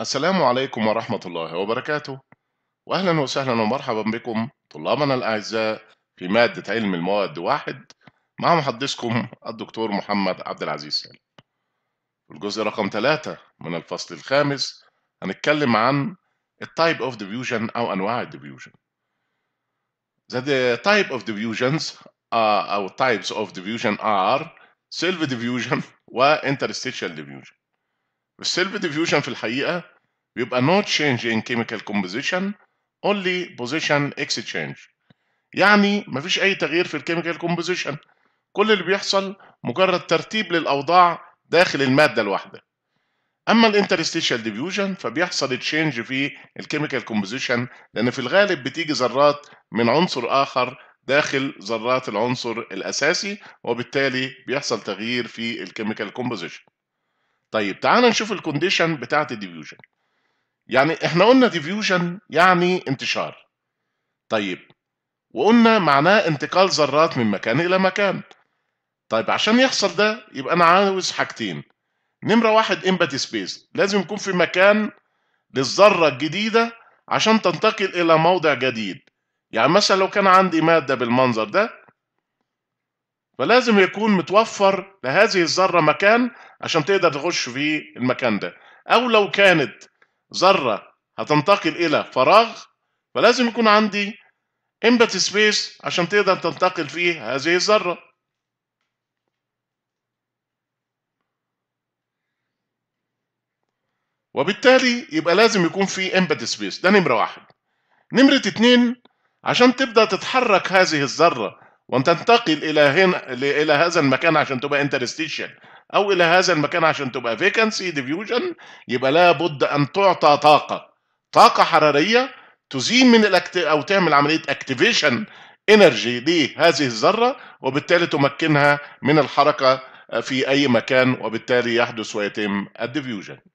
السلام عليكم ورحمة الله وبركاته وأهلا وسهلا ومرحبا بكم طلابنا الأعزاء في مادة علم المواد واحد مع محدثكم الدكتور محمد عبد العزيز سالم في الجزء رقم ثلاثة من الفصل الخامس هنتكلم عن type of diffusion أو أنواع diffusion The type of diffusions أو types of diffusion are self diffusion و interstitial diffusion السيلف ديفيوجن في الحقيقة بيبقى no change in chemical composition only position exchange يعني مفيش أي تغيير في الكيميكال composition كل اللي بيحصل مجرد ترتيب للأوضاع داخل المادة الواحدة أما الانترستيشال ديفيوجن فبيحصل تشينج في الكيميكال composition لأن في الغالب بتيجي ذرات من عنصر آخر داخل ذرات العنصر الأساسي وبالتالي بيحصل تغيير في الكيميكال composition طيب تعال نشوف الكونديشن بتاعت الديفيوجن يعني احنا قلنا ديفيوجن يعني انتشار طيب وقلنا معناه انتقال ذرات من مكان الى مكان طيب عشان يحصل ده يبقى انا عاوز حاجتين نمره واحد امباتي سبيس لازم يكون في مكان للذره الجديده عشان تنتقل الى موضع جديد يعني مثلا لو كان عندي ماده بالمنظر ده فلازم يكون متوفر لهذه الذرة مكان عشان تقدر تخش في المكان ده أو لو كانت ذرة هتنتقل إلى فراغ فلازم يكون عندي إمبت سبيس عشان تقدر تنتقل فيه هذه الذرة وبالتالي يبقى لازم يكون في إمبت سبيس ده نمرة واحد نمرة اتنين عشان تبدأ تتحرك هذه الذرة وتنتقل الى هنا الى هذا المكان عشان تبقى انترستيشن او الى هذا المكان عشان تبقى فيكنسي ديفيوجن يبقى لابد ان تعطى طاقه طاقه حراريه تزيل من الأكت... او تعمل عمليه اكتيفيشن انرجي لهذه الذره وبالتالي تمكنها من الحركه في اي مكان وبالتالي يحدث ويتم الديفيوجن